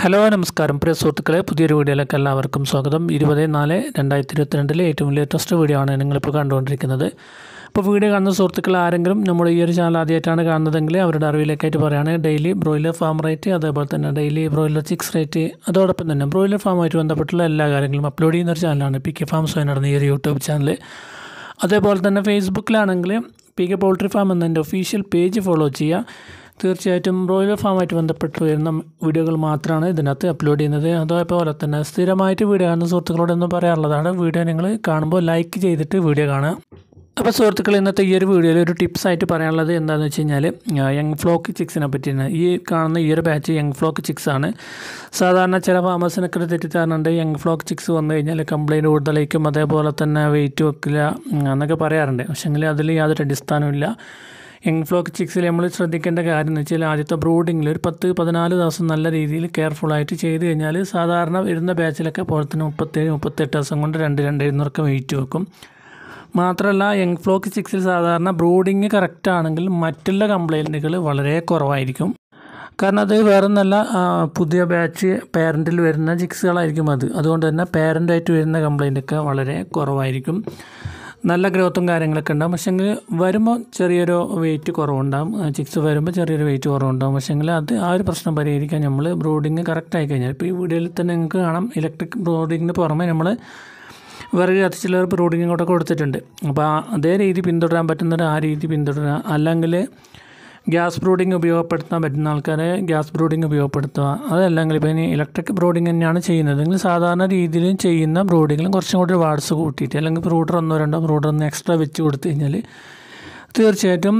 hello നമസ്കാരം പ്രിയ സുഹൃത്തുക്കളെ പുതിയൊരു വീഡിയോയിലേക്ക് എല്ലാവർക്കും സ്വാഗതം ഇരുപത് നാല് രണ്ടായിരത്തി ഇരുപത്തിരണ്ടിലെ ഏറ്റവും ലേറ്റസ്റ്റ് വീഡിയോ ആണ് നിങ്ങളിപ്പോൾ കണ്ടുകൊണ്ടിരിക്കുന്നത് ഇപ്പോൾ വീഡിയോ കാണുന്ന സുഹൃത്തുക്കൾ ആരെങ്കിലും നമ്മുടെ ഈ ഒരു ചാനൽ ആദ്യമായിട്ടാണ് കാണുന്നതെങ്കിൽ അവരുടെ അറിവിലേക്കായിട്ട് പറയുകയാണ് ഡെയിലി ബ്രോയിലർ ഫാം റേറ്റ് അതേപോലെ തന്നെ ഡെയിലി ബ്രോയിലർ ചിക്സ് റേറ്റ് അതോടൊപ്പം തന്നെ ബ്രോയിലർ ഫാമുമായിട്ട് ബന്ധപ്പെട്ടുള്ള എല്ലാ കാര്യങ്ങളും അപ്ലോഡ് ചെയ്യുന്ന ഒരു ചാനലാണ് പി കെ ഫാംസ് നടന്ന ഈ ഒരു യൂട്യൂബ് ചാനൽ അതേപോലെ തന്നെ ഫേസ്ബുക്കിലാണെങ്കിൽ പി കെ പോൾട്രി ഫാം എന്നതിൻ്റെ ഒഫീഷ്യൽ പേജ് ഫോളോ ചെയ്യുക തീർച്ചയായിട്ടും ബ്രോയിലർ ഫാമായിട്ട് ബന്ധപ്പെട്ട് വരുന്ന വീഡിയോകൾ മാത്രമാണ് ഇതിനകത്ത് അപ്ലോഡ് ചെയ്യുന്നത് അതേപോലെ തന്നെ സ്ഥിരമായിട്ട് വീഡിയോ കാണുന്ന സുഹൃത്തുക്കളോടൊന്നും പറയാറുള്ളതാണ് വീഡിയോ നിങ്ങൾ കാണുമ്പോൾ ലൈക്ക് ചെയ്തിട്ട് വീഡിയോ കാണുക അപ്പോൾ സുഹൃത്തുക്കൾ ഇന്നത്തെ ഈ ഒരു വീഡിയോയിൽ ഒരു ടിപ്സായിട്ട് പറയാനുള്ളത് എന്താണെന്ന് വെച്ച് കഴിഞ്ഞാൽ യങ് ഫ്ലോക്ക് ചിക്സിനെ പറ്റിയാണ് ഈ കാണുന്ന ഈ ഒരു ബാച്ച് യങ് ഫ്ലോക്ക് ചിക്സ് ആണ് സാധാരണ ചില ഫാമേഴ്സിനൊക്കെ തെറ്റിദ്ധാരണുണ്ട് യങ് ഫ്ലോക്ക് ചിക്സ് വന്നു കഴിഞ്ഞാൽ കംപ്ലയിൻറ്റ് കൂടുതലേക്കും അതേപോലെ തന്നെ വെയിറ്റ് വെക്കില്ല എന്നൊക്കെ പറയാറുണ്ട് പക്ഷേങ്കിൽ അതിൽ യാതൊരു അടിസ്ഥാനമില്ല യങ് ഫ്ലോക്ക് ചിക്സിൽ നമ്മൾ ശ്രദ്ധിക്കേണ്ട കാര്യം എന്ന് വെച്ചാൽ ആദ്യത്തെ ബ്രൂഡിങ്ങിൽ ഒരു പത്ത് പതിനാല് ദിവസം നല്ല രീതിയിൽ കെയർഫുള്ളായിട്ട് ചെയ്ത് കഴിഞ്ഞാൽ സാധാരണ വരുന്ന ബാച്ചിലൊക്കെ പോലെ തന്നെ മുപ്പത്തേഴ് മുപ്പത്തെട്ട് ദിവസം കൊണ്ട് രണ്ട് രണ്ട് ഇരുന്നൂറൊക്കെ വെയിറ്റ് വെക്കും മാത്രമല്ല യങ് ഫ്ലോക്ക് ചിക്സിൽ സാധാരണ ബ്രൂഡിങ് കറക്റ്റ് ആണെങ്കിൽ മറ്റുള്ള കംപ്ലൈൻറ്റുകൾ വളരെ കുറവായിരിക്കും കാരണം അത് വേറൊന്നല്ല പുതിയ ബാച്ച് പേരൻറ്റിൽ വരുന്ന ചിക്സുകളായിരിക്കും അത് അതുകൊണ്ട് തന്നെ പേരൻ്റായിട്ട് വരുന്ന കംപ്ലൈൻ്റൊക്കെ വളരെ കുറവായിരിക്കും നല്ല ഗ്രോത്തും കാര്യങ്ങളൊക്കെ ഉണ്ടാകും പക്ഷേങ്കിൽ വരുമ്പോൾ ചെറിയൊരു വെയിറ്റ് കുറവുണ്ടാകും ചിക്സ് വരുമ്പോൾ ചെറിയൊരു വെയിറ്റ് കുറവുണ്ടാകും പക്ഷേങ്കിൽ അത് ആ ഒരു പ്രശ്നം പരിഹരിക്കാൻ നമ്മൾ ബ്രോഡിങ് കറക്റ്റ് ആയി കഴിഞ്ഞാൽ ഇപ്പോൾ ഈ വീഡിയോയിൽ തന്നെ നിങ്ങൾക്ക് കാണാം ഇലക്ട്രിക് ബ്രോഡിങ്ങിന് പുറമെ നമ്മൾ വേറെ കത്തിച്ചുള്ള ബ്രോഡിങ്ങും കൂടെ കൊടുത്തിട്ടുണ്ട് അപ്പോൾ അതേ രീതി പിന്തുടരാൻ പറ്റുന്നവർ ആ രീതി പിന്തുടരുക അല്ലെങ്കിൽ ഗ്യാസ് ബ്രൂഡിങ് ഉപയോഗപ്പെടുത്താൻ പറ്റുന്ന ആൾക്കാരെ ഗ്യാസ് ബ്രൂഡിങ് ഉപയോഗപ്പെടുത്തുക അതല്ലെങ്കിൽ ഇപ്പോൾ ഇനി ഇലക്ട്രിക് ബ്രൂഡിങ് തന്നെയാണ് ചെയ്യുന്നത് എങ്കിൽ സാധാരണ രീതിയിൽ ചെയ്യുന്ന ബ്രൂഡിങ്ങിലും കുറച്ചും കൂടി വാട്സ് കൂട്ടിയിട്ട് അല്ലെങ്കിൽ ബ്രൂഡർ ഒന്നോ രണ്ടോ ബ്രൂഡർ ഒന്ന് എക്സ്ട്രാ വെച്ച് കൊടുത്തു കഴിഞ്ഞാൽ തീർച്ചയായിട്ടും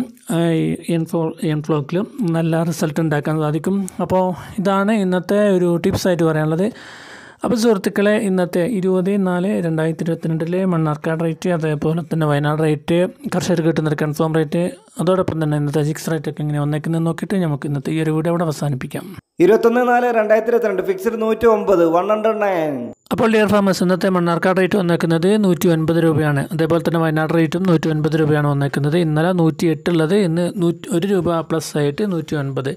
എൻഫോ എൻഫ്ലോക്കിലും നല്ല റിസൾട്ട് ഉണ്ടാക്കാൻ സാധിക്കും അപ്പോൾ ഇതാണ് ഇന്നത്തെ ഒരു ടിപ്സ് ആയിട്ട് പറയാനുള്ളത് അപ്പോൾ സുഹൃത്തുക്കളെ ഇന്നത്തെ ഇരുപത് നാല് രണ്ടായിരത്തി ഇരുപത്തിരണ്ടിലെ മണ്ണാർക്കാട് റേറ്റ് അതേപോലെ തന്നെ വയനാട് റേറ്റ് കർഷകർക്ക് കിട്ടുന്ന ഒരു കൺഫേം റേറ്റ് അതോടൊപ്പം തന്നെ ഇന്നത്തെ സിക്സ് റേറ്റ് ഒക്കെ എങ്ങനെ വന്നേക്കുന്നത് നോക്കിയിട്ട് നമുക്ക് ഇന്നത്തെ ഈ ഒരു വീഡിയോ അവിടെ അവസാനിപ്പിക്കാം ഇരുപത്തൊന്ന് നാല് രണ്ടായിരത്തി ഇരുപത്തിരണ്ട് ഫിക്സ്ഡ് നൂറ്റി ഒമ്പത് വൺ ഹൺഡ്രഡ് നയൻ അപ്പോൾ ഡിയർ ഫാമേഴ്സ് ഇന്നത്തെ മണ്ണാർക്കാട് റേറ്റ് വന്നേക്കുന്നത് നൂറ്റി ഒൻപത് രൂപയാണ് അതേപോലെ തന്നെ വയനാട് റേറ്റും നൂറ്റി ഒൻപത് രൂപയാണ് വന്നേക്കുന്നത് ഇന്നലെ നൂറ്റി ഉള്ളത് ഇന്ന് നൂറ്റി ഒരു രൂപ പ്ലസ് ആയിട്ട് നൂറ്റി ഒൻപത്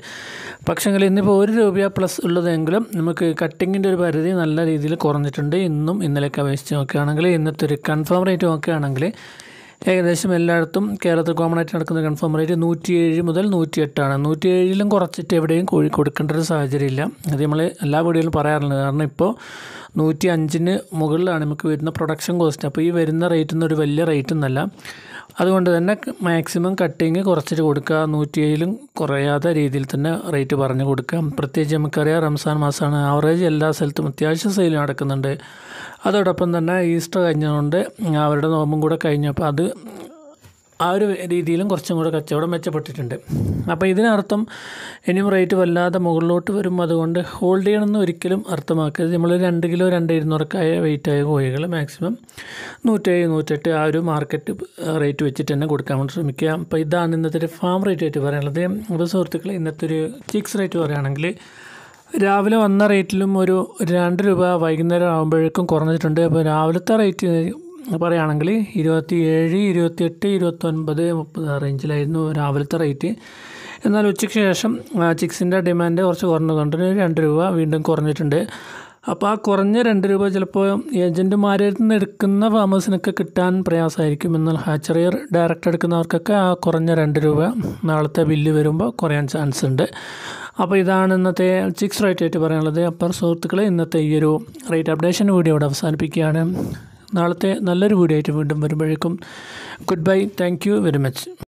പക്ഷേങ്കിൽ ഇന്നിപ്പോൾ ഒരു രൂപ പ്ലസ് ഉള്ളതെങ്കിലും നമുക്ക് കട്ടിങ്ങിൻ്റെ ഒരു പരിധി നല്ല രീതിയിൽ കുറഞ്ഞിട്ടുണ്ട് ഇന്നും ഇന്നലെയൊക്കെ അപേക്ഷിച്ച് നോക്കുകയാണെങ്കിൽ ഇന്നത്തെ ഒരു കൺഫേം റേറ്റ് നോക്കുകയാണെങ്കിൽ ഏകദേശം എല്ലായിടത്തും കേരളത്തിൽ കോമൺ ആയിട്ട് നടക്കുന്ന കൺഫേം റേറ്റ് നൂറ്റിയേഴ് മുതൽ നൂറ്റിയെട്ടാണ് നൂറ്റിയേഴിലും കുറച്ചിട്ട് എവിടെയും കോഴി കൊടുക്കേണ്ട ഒരു ഇല്ല അത് നമ്മൾ എല്ലാ വീടുകളിലും പറയാറുണ്ട് കാരണം ഇപ്പോൾ നൂറ്റി അഞ്ചിന് മുകളിലാണ് നമുക്ക് വരുന്ന പ്രൊഡക്ഷൻ കോസ്റ്റ് അപ്പോൾ ഈ വരുന്ന റേറ്റ് ഒന്നും ഒരു വലിയ റേറ്റ് ഒന്നല്ല അതുകൊണ്ട് തന്നെ മാക്സിമം കട്ടിങ് കുറച്ചിട്ട് കൊടുക്കുക ഏഴിലും കുറയാത്ത രീതിയിൽ തന്നെ റേറ്റ് പറഞ്ഞു കൊടുക്കാം പ്രത്യേകിച്ച് നമുക്കറിയാം റംസാൻ മാസമാണ് ആവറേജ് എല്ലാ സ്ഥലത്തും അത്യാവശ്യം സെയിൽ നടക്കുന്നുണ്ട് അതോടൊപ്പം തന്നെ ഈസ്റ്റർ കഴിഞ്ഞതുകൊണ്ട് അവരുടെ നോമ്പും കൂടെ കഴിഞ്ഞപ്പോൾ അത് ആ ഒരു രീതിയിലും കുറച്ചും കൂടെ കച്ചവടം മെച്ചപ്പെട്ടിട്ടുണ്ട് അപ്പോൾ ഇതിനർത്ഥം ഇനിയും റേറ്റ് വല്ലാതെ മുകളിലോട്ട് വരും അതുകൊണ്ട് ഹോൾഡ് ചെയ്യണമെന്ന് ഒരിക്കലും അർത്ഥമാക്കരുത് നമ്മൾ രണ്ട് കിലോ രണ്ട് ഇരുന്നൂറക്കായ വെയിറ്റായ കോഴികൾ മാക്സിമം നൂറ്റേഴ് നൂറ്റെട്ട് ആ ഒരു മാർക്കറ്റ് റേറ്റ് വെച്ചിട്ട് തന്നെ കൊടുക്കാൻ വേണ്ടി ശ്രമിക്കുക അപ്പോൾ ഇതാണ് ഇന്നത്തെ ഒരു ഫാം റേറ്റ് ആയിട്ട് പറയാനുള്ളത് അപ്പോൾ സുഹൃത്തുക്കൾ ഇന്നത്തെ ഒരു ചിക്സ് റേറ്റ് പറയുകയാണെങ്കിൽ രാവിലെ വന്ന റേറ്റിലും ഒരു രണ്ട് രൂപ വൈകുന്നേരം ആകുമ്പോഴേക്കും കുറഞ്ഞിട്ടുണ്ട് അപ്പോൾ രാവിലത്തെ റേറ്റ് പറയുകയാണെങ്കിൽ ഇരുപത്തി ഏഴ് ഇരുപത്തിയെട്ട് ഇരുപത്തൊൻപത് മുപ്പത് റേഞ്ചിലായിരുന്നു രാവിലത്തെ റേറ്റ് എന്നാൽ ഉച്ചയ്ക്ക് ശേഷം ചിക്സിൻ്റെ ഡിമാൻഡ് കുറച്ച് കുറഞ്ഞതുകൊണ്ട് രണ്ട് രൂപ വീണ്ടും കുറഞ്ഞിട്ടുണ്ട് അപ്പോൾ ആ കുറഞ്ഞ രണ്ട് രൂപ ചിലപ്പോൾ ഏജൻറ്റുമാരിൽ നിന്ന് എടുക്കുന്ന ഫാമേഴ്സിനൊക്കെ കിട്ടാൻ പ്രയാസമായിരിക്കും എന്നാൽ ഹാച്ചറിയർ ഡയറക്റ്റ് എടുക്കുന്നവർക്കൊക്കെ ആ കുറഞ്ഞ രണ്ട് രൂപ നാളത്തെ ബില്ല് വരുമ്പോൾ കുറയാൻ ചാൻസ് ഉണ്ട് അപ്പോൾ ഇതാണ് ഇന്നത്തെ ചിക്സ് റേറ്റ് ആയിട്ട് പറയാനുള്ളത് അപ്പോൾ സുഹൃത്തുക്കളെ ഇന്നത്തെ ഈ ഒരു റേറ്റ് അപ്ഡേഷൻ വീഡിയോ ഇവിടെ അവസാനിപ്പിക്കുകയാണ് നാളത്തെ നല്ലൊരു വീഡിയോ ആയിട്ട് വീണ്ടും വരുമ്പോഴേക്കും good bye thank very much